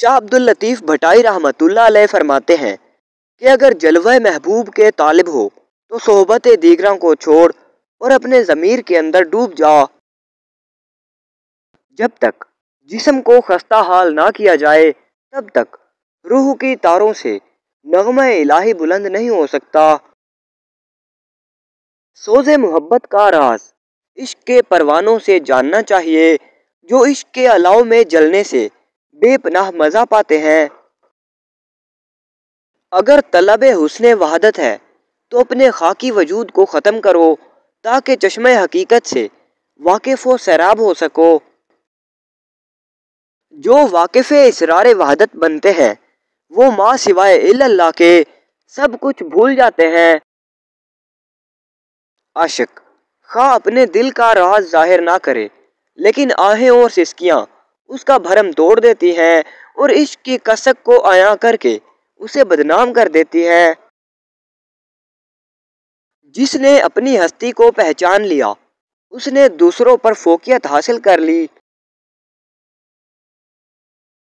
शाह अब्दुल लतीफ़ भटाई रहमतुल्ला फरमाते हैं कि अगर जलवा महबूब के तालिब हो तो सोहबत दीगरा को छोड़ और अपने ज़मीर के अंदर डूब जा जब तक जिसम को खस्ता हाल ना किया जाए तब तक रूह की तारों से नगमा इलाही बुलंद नहीं हो सकता सोज मोहब्बत का राज इश्क के परवानों से जानना चाहिए जो इश्क के अलाव में जलने से बेपनाह मजा पाते हैं अगर तलब हुसन वहादत है तो अपने खाकी वजूद को ख़त्म करो ताकि चश्म हकीकत से वाकिफ व सैराब हो सको जो वाकिफ इसरार वहादत बनते हैं वो माँ सिवाय अल्लाह के सब कुछ भूल जाते हैं आशिक खा अपने दिल का राज जाहिर ना करे लेकिन आहें और सिस्कियाँ उसका भरम तोड़ देती है और इसकी कसक को आया करके उसे बदनाम कर देती है जिसने अपनी हस्ती को पहचान लिया उसने दूसरों पर फोकियत हासिल कर ली